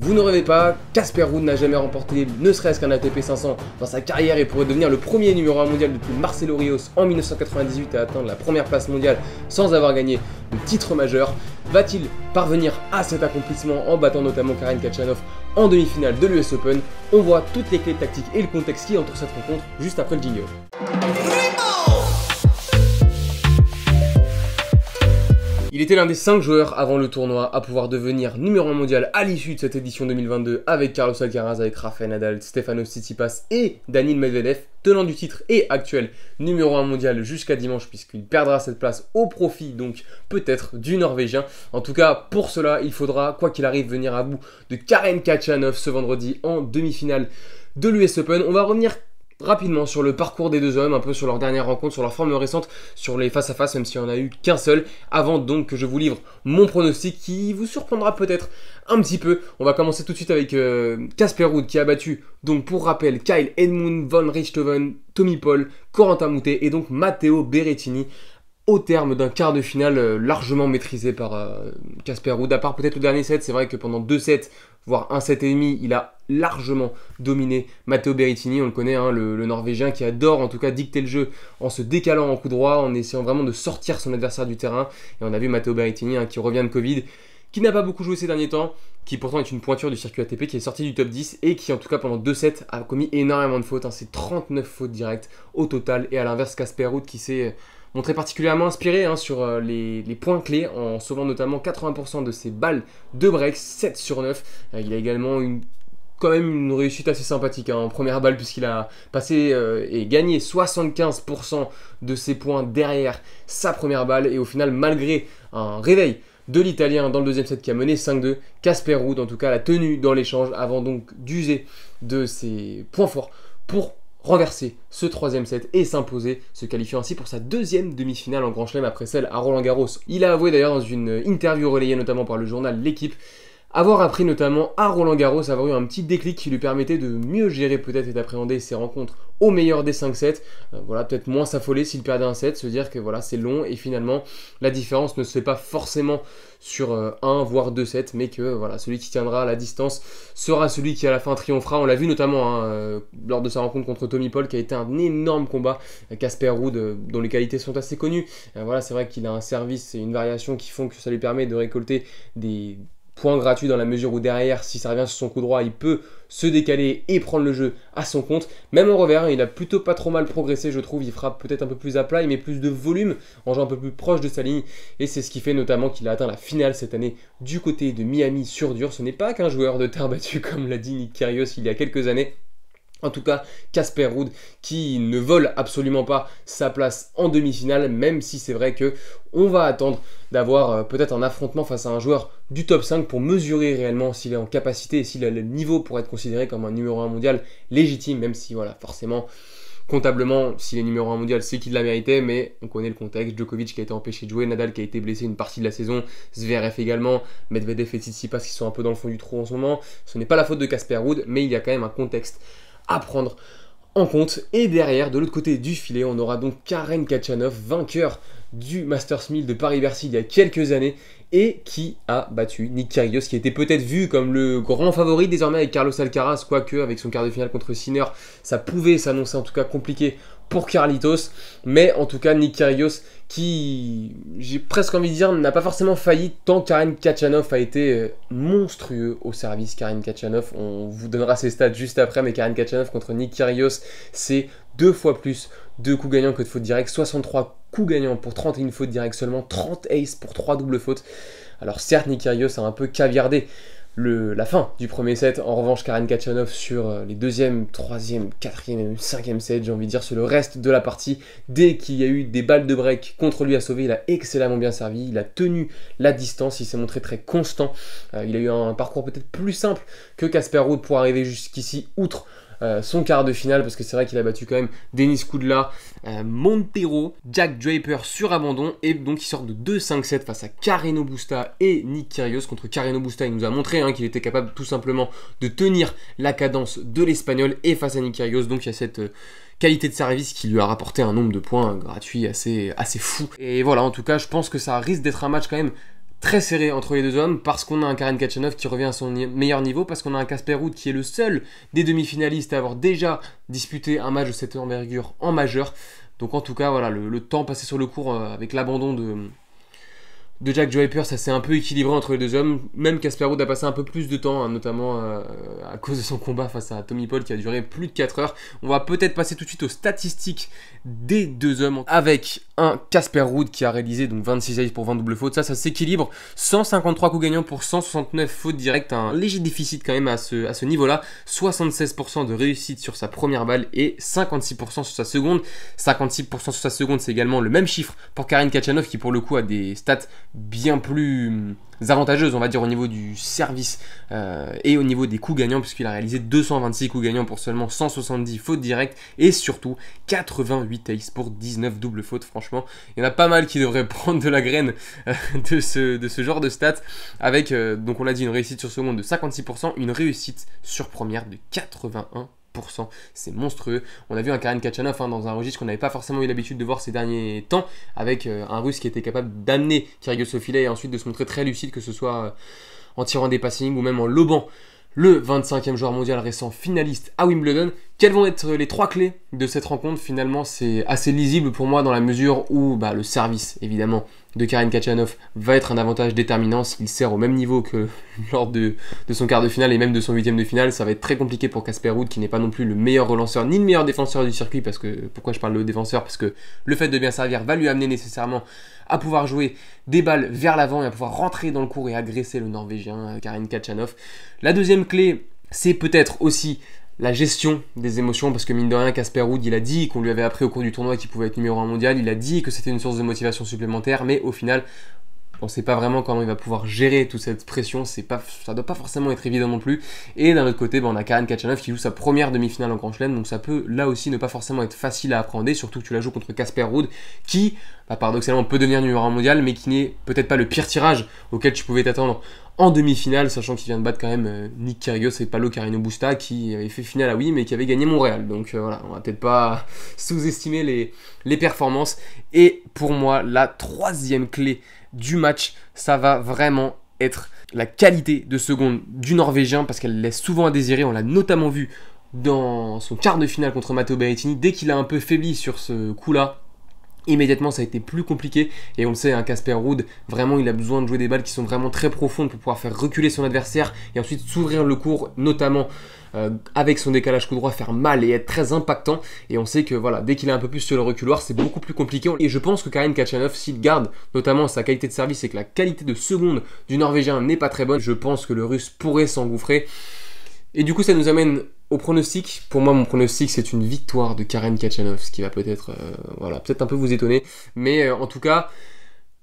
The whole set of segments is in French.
Vous ne rêvez pas, Casper Ruud n'a jamais remporté ne serait-ce qu'un ATP 500 dans sa carrière et pourrait devenir le premier numéro 1 mondial depuis Marcelo Rios en 1998 à atteindre la première place mondiale sans avoir gagné le titre majeur. Va-t-il parvenir à cet accomplissement en battant notamment Karen Kachanov en demi-finale de l'US Open On voit toutes les clés tactiques et le contexte qui entoure cette rencontre juste après le jingle. était l'un des cinq joueurs avant le tournoi à pouvoir devenir numéro un mondial à l'issue de cette édition 2022 avec Carlos Alcaraz, avec Rafael Nadal, Stefano Tsitsipas et daniel Medvedev, tenant du titre et actuel numéro un mondial jusqu'à dimanche puisqu'il perdra cette place au profit donc peut-être du Norvégien. En tout cas, pour cela, il faudra, quoi qu'il arrive, venir à bout de Karen Kachanov ce vendredi en demi-finale de l'US Open. On va revenir rapidement sur le parcours des deux hommes, un peu sur leur dernière rencontre, sur leur forme récente, sur les face-à-face, même s'il n'y en a eu qu'un seul, avant donc que je vous livre mon pronostic qui vous surprendra peut-être un petit peu. On va commencer tout de suite avec euh, Casper Wood qui a battu, donc pour rappel, Kyle Edmund von Richthofen, Tommy Paul, Corentin Moutet et donc Matteo Berrettini au terme d'un quart de finale euh, largement maîtrisé par euh, Casper Wood, à part peut-être le dernier set, c'est vrai que pendant deux sets, voire un set et demi, il a largement dominé Matteo Berrettini. On le connaît, hein, le, Norvégien qui adore en tout cas dicter le jeu en se décalant en coup droit, en essayant vraiment de sortir son adversaire du terrain. Et on a vu Matteo Berrettini hein, qui revient de Covid, qui n'a pas beaucoup joué ces derniers temps, qui pourtant est une pointure du circuit ATP, qui est sorti du top 10 et qui en tout cas pendant deux sets a commis énormément de fautes. Hein. C'est 39 fautes directes au total. Et à l'inverse, Casper Ruud qui s'est euh, montré particulièrement inspiré sur euh, les, points clés en sauvant notamment 80% de ses balles de break, 7 sur 9. Euh, il a également une quand même une réussite assez sympathique hein. en première balle puisqu'il a passé euh, et gagné 75% de ses points derrière sa première balle et au final malgré un réveil de l'Italien dans le deuxième set qui a mené 5-2, Casper Ruud en tout cas l'a tenu dans l'échange avant donc d'user de ses points forts pour renverser ce troisième set et s'imposer, se qualifiant ainsi pour sa deuxième demi-finale en Grand Chelem après celle à Roland Garros. Il a avoué d'ailleurs dans une interview relayée notamment par le journal L'équipe avoir appris notamment à Roland Garros, avoir eu un petit déclic qui lui permettait de mieux gérer peut-être et d'appréhender ses rencontres au meilleur des 5 sets. Euh, voilà, peut-être moins s'affoler s'il perdait un set, se dire que voilà, c'est long et finalement la différence ne se fait pas forcément sur euh, un voire deux sets, mais que euh, voilà, celui qui tiendra la distance sera celui qui à la fin triomphera. On l'a vu notamment hein, lors de sa rencontre contre Tommy Paul qui a été un énorme combat. Casper Ruud, dont les qualités sont assez connues. voilà, c'est vrai qu'il a un service et une variation qui font que ça lui permet de récolter des Point gratuit dans la mesure où derrière, si ça revient sur son coup droit, il peut se décaler et prendre le jeu à son compte. Même en revers, hein, il a plutôt pas trop mal progressé, je trouve. Il frappe peut-être un peu plus à plat, il met plus de volume, en jouant un peu plus proche de sa ligne. Et c'est ce qui fait notamment qu'il a atteint la finale cette année du côté de Miami sur dur. Ce n'est pas qu'un joueur de terre battue comme l'a dit Nick Kyrgios il y a quelques années. En tout cas, Casper Ruud qui ne vole absolument pas sa place en demi-finale, même si c'est vrai que on va attendre d'avoir euh, peut-être un affrontement face à un joueur du top 5 pour mesurer réellement s'il est en capacité et s'il a le niveau pour être considéré comme un numéro 1 mondial légitime, même si voilà, forcément, comptablement, s'il est numéro 1 mondial, c'est qu'il l'a mérité, mais on connaît le contexte. Djokovic qui a été empêché de jouer, Nadal qui a été blessé une partie de la saison, Zverev également, Medvedev et Tsitsipas qui sont un peu dans le fond du trou en ce moment. Ce n'est pas la faute de Casper Ruud, mais il y a quand même un contexte prendre en compte. Et derrière, de l'autre côté du filet, on aura donc Karen Kachanov, vainqueur du Masters 1000 de Paris-Bercy il y a quelques années et qui a battu Nick Kyrgios, qui était peut-être vu comme le grand favori désormais avec Carlos Alcaraz, quoique avec son quart de finale contre Sinner, ça pouvait s'annoncer en tout cas compliqué pour Carlitos, mais en tout cas Nick Kyrgios qui, j'ai presque envie de dire, n'a pas forcément failli tant Karen Kachanov a été euh, monstrueux au service. Karen Kachanov, on vous donnera ses stats juste après, mais Karen Kachanov contre Nick Kyrgios, c'est deux fois plus de coups gagnants que de fautes directes, 63 coup gagnant pour 31 fautes directes seulement, 30 aces pour 3 doubles fautes. Alors certes, Nikirios a un peu caviardé le, la fin du premier set. En revanche, Karen Kachanov sur euh, les deuxième, troisième, quatrième et cinquième set, j'ai envie de dire, sur le reste de la partie, dès qu'il y a eu des balles de break contre lui à sauver, il a excellemment bien servi, il a tenu la distance, il s'est montré très constant. Euh, il a eu un, parcours peut-être plus simple que Casper Ruud pour arriver jusqu'ici, outre euh, son quart de finale parce que c'est vrai qu'il a battu quand même Denis Kudla, euh, Montero, Jack Draper sur abandon et donc il sort de 2-5-7 face à Carreno Busta et Nick Kyrgios contre Carreno Busta. Il nous a montré hein, qu'il était capable tout simplement de tenir la cadence de l'Espagnol et face à Nick Kyrgios donc il y a cette euh, qualité de service qui lui a rapporté un nombre de points gratuits assez, assez fou. Et voilà, en tout cas, je pense que ça risque d'être un match quand même très serré entre les deux hommes parce qu'on a un Karen Kachanov qui revient à son meilleur niveau, parce qu'on a un Casper Ruud qui est le seul des demi-finalistes à avoir déjà disputé un match de cette envergure en majeur. Donc en tout cas, voilà, le, le temps passé sur le cours euh, avec l'abandon de, de Jack Joe ça s'est un peu équilibré entre les deux hommes. Même Casper Wood a passé un peu plus de temps, hein, notamment euh, à cause de son combat face à Tommy Paul qui a duré plus de 4 heures. On va peut-être passer tout de suite aux statistiques des deux hommes avec un Casper Wood qui a réalisé donc 26 ailes pour 20 double fautes. Ça, ça s'équilibre. 153 coups gagnants pour 169 fautes directes. Un léger déficit quand même à ce, ce niveau-là. 76% de réussite sur sa première balle et 56% sur sa seconde. 56% sur sa seconde, c'est également le même chiffre pour Karine Kachanov qui pour le coup a des stats bien plus hum, avantageuse, on va dire, au niveau du service euh, et au niveau des coups gagnants, puisqu'il a réalisé 226 coups gagnants pour seulement 170 fautes directes et surtout 88 takes pour 19 doubles fautes. Franchement, il y en a pas mal qui devraient prendre de la graine euh, de, ce, de ce genre de stats, avec, euh, donc on l'a dit, une réussite sur seconde de 56%, une réussite sur première de 81%. C'est monstrueux. On a vu un Karen Kachanov hein, dans un registre qu'on n'avait pas forcément eu l'habitude de voir ces derniers temps, avec euh, un russe qui était capable d'amener Kyrgios au et ensuite de se montrer très lucide, que ce soit euh, en tirant des passings ou même en lobant le 25e joueur mondial récent finaliste à Wimbledon. Quelles vont être les trois clés de cette rencontre Finalement, c'est assez lisible pour moi dans la mesure où bah, le service, évidemment, de Karin Kachanov va être un avantage déterminant s'il sert au même niveau que lors de, son quart de finale et même de son huitième de finale. Ça va être très compliqué pour Casper Wood qui n'est pas non plus le meilleur relanceur ni le meilleur défenseur du circuit parce que pourquoi je parle de défenseur Parce que le fait de bien servir va lui amener nécessairement à pouvoir jouer des balles vers l'avant et à pouvoir rentrer dans le cours et agresser le Norvégien euh, Karin Kachanov. La deuxième clé, c'est peut-être aussi la gestion des émotions, parce que mine de rien, Casper Wood, il a dit qu'on lui avait appris au cours du tournoi qu'il pouvait être numéro 1 mondial, il a dit que c'était une source de motivation supplémentaire, mais au final, on ne sait pas vraiment comment il va pouvoir gérer toute cette pression, c'est pas, ça doit pas forcément être évident non plus. Et d'un autre côté, ben, on a Karen Kachanov qui joue sa première demi-finale en Grand Chelem, donc ça peut là aussi ne pas forcément être facile à appréhender, surtout que tu la joues contre Casper Wood, qui, bah, paradoxalement, peut devenir numéro 1 mondial, mais qui n'est peut-être pas le pire tirage auquel tu pouvais t'attendre en demi-finale, sachant qu'il vient de battre quand même euh, Nick Kyrgios et Palo Carino Busta, qui avait fait finale à oui, mais qui avait gagné Montréal. Donc euh, voilà, on va peut-être pas sous-estimer les, les performances. Et pour moi, la troisième clé du match, ça va vraiment être la qualité de seconde du Norvégien, parce qu'elle laisse souvent à désirer, on l'a notamment vu dans son quart de finale contre Matteo Berrettini, dès qu'il a un peu faibli sur ce coup-là, Immédiatement, ça a été plus compliqué et on le sait, hein, Casper hein, Ruud, vraiment, il a besoin de jouer des balles qui sont vraiment très profondes pour pouvoir faire reculer son adversaire et ensuite s'ouvrir le cours, notamment euh, avec son décalage coup droit, faire mal et être très impactant. Et on sait que voilà, dès qu'il est un peu plus sur le reculoir, c'est beaucoup plus compliqué. Et je pense que Karen Kachanov, s'il garde notamment sa qualité de service et que la qualité de seconde du Norvégien n'est pas très bonne, je pense que le Russe pourrait s'engouffrer. Et du coup, ça nous amène au pronostic, pour moi, mon pronostic, c'est une victoire de Karen Kachanov, ce qui va peut-être, euh, voilà, peut-être un peu vous étonner, mais euh, en tout cas,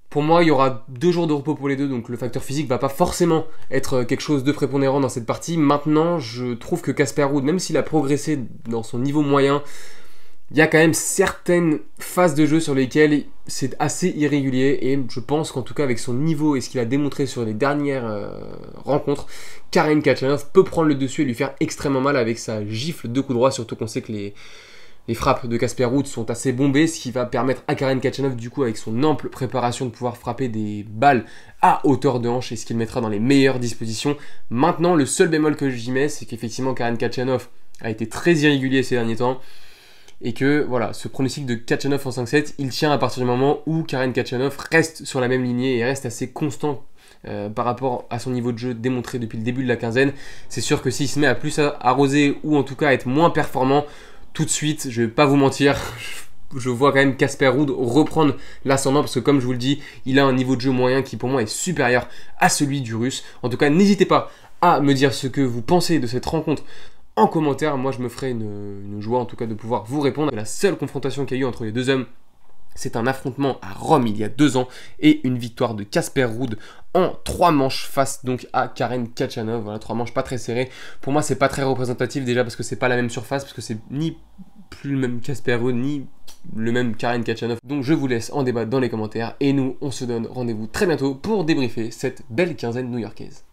pour moi, il y aura deux jours de repos pour les deux, donc le facteur physique va pas forcément être euh, quelque chose de prépondérant dans cette partie. Maintenant, je trouve que Casper Ruud, même s'il a progressé dans son niveau moyen, il y a quand même certaines phases de jeu sur lesquelles c'est assez irrégulier et je pense qu'en tout cas avec son niveau et ce qu'il a démontré sur les dernières euh, rencontres, Karen Kachanov peut prendre le dessus et lui faire extrêmement mal avec sa gifle de coup droit, surtout qu'on sait que les, les frappes de Casper Ruud sont assez bombées, ce qui va permettre à Karen Kachanov du coup avec son ample préparation de pouvoir frapper des balles à hauteur de hanche et ce qu'il mettra dans les meilleures dispositions. Maintenant le seul bémol que j'y mets c'est qu'effectivement Karen Kachanov a été très irrégulier ces derniers temps et que voilà, ce pronostic de Kachanov en 5-7, il tient à partir du moment où Karen Kachanov reste sur la même lignée et reste assez constant euh, par rapport à son niveau de jeu démontré depuis le début de la quinzaine. C'est sûr que s'il se met à plus arroser ou en tout cas à être moins performant, tout de suite, je vais pas vous mentir, je vois quand même Casper Ruud reprendre l'ascendant parce que comme je vous le dis, il a un niveau de jeu moyen qui pour moi est supérieur à celui du russe. En tout cas, n'hésitez pas à me dire ce que vous pensez de cette rencontre en commentaire. Moi, je me ferai une, joie en tout cas de pouvoir vous répondre. La seule confrontation qu'il y a eu entre les deux hommes, c'est un affrontement à Rome il y a deux ans et une victoire de Casper Ruud en trois manches face donc à Karen Kachanov. Voilà, trois manches pas très serrées. Pour moi, c'est pas très représentatif déjà parce que c'est pas la même surface, parce que c'est ni plus le même Casper Ruud ni le même Karen Kachanov. Donc je vous laisse en débat dans les commentaires et nous, on se donne rendez-vous très bientôt pour débriefer cette belle quinzaine new-yorkaise.